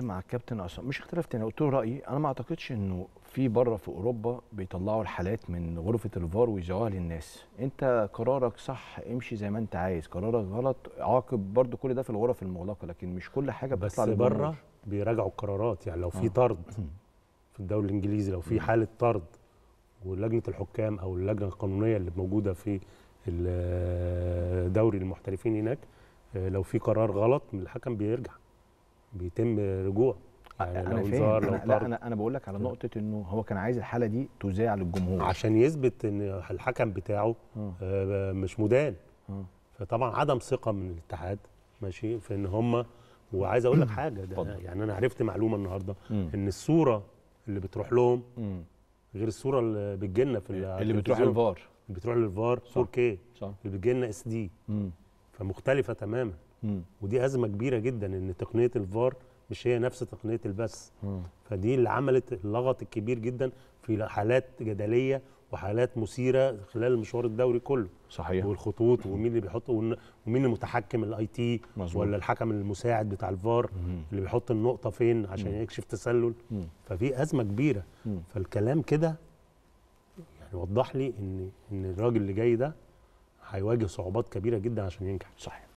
مع الكابتن عصام مش اختلفت انا قلت له رايي انا ما اعتقدش انه في بره في اوروبا بيطلعوا الحالات من غرفه الفار ويزعوها للناس انت قرارك صح امشي زي ما انت عايز قرارك غلط عاقب برضو كل ده في الغرف المغلقه لكن مش كل حاجه بتطلع بس بره بيراجعوا القرارات يعني لو في آه. طرد في الدوري الانجليزي لو في حاله طرد ولجنه الحكام او اللجنه القانونيه اللي موجوده في دوري المحترفين هناك آه، لو في قرار غلط من الحكم بيرجع بيتم رجوع آه، يعني أنا لو فاهم. أنا, لو لا انا انا بقول لك على نقطه انه هو كان عايز الحاله دي تذاع للجمهور عشان يثبت ان الحكم بتاعه آه, آه، مش مدان آه. فطبعا عدم ثقه من الاتحاد ماشي في ان هم وعايز اقول لك حاجه ده يعني انا عرفت معلومه النهارده ان الصوره اللي بتروح لهم غير الصوره اللي بتجي في اللي بتروح للفار اللي بتروح للفار 4K اللي لنا اس دي مختلفه تماما ودي ازمه كبيره جدا ان تقنيه الفار مش هي نفس تقنيه البث فدي اللي عملت اللغط الكبير جدا في حالات جدليه وحالات مثيره خلال المشوار الدوري كله صحيح والخطوط ومين اللي بيحط ومين المتحكم الاي تي ولا الحكم المساعد بتاع الفار مم. اللي بيحط النقطه فين عشان يكشف تسلل ففي ازمه كبيره مم. فالكلام كده يعني وضح لي ان ان الراجل اللي جاي ده هيواجه صعوبات كبيره جدا عشان ينجح صحيح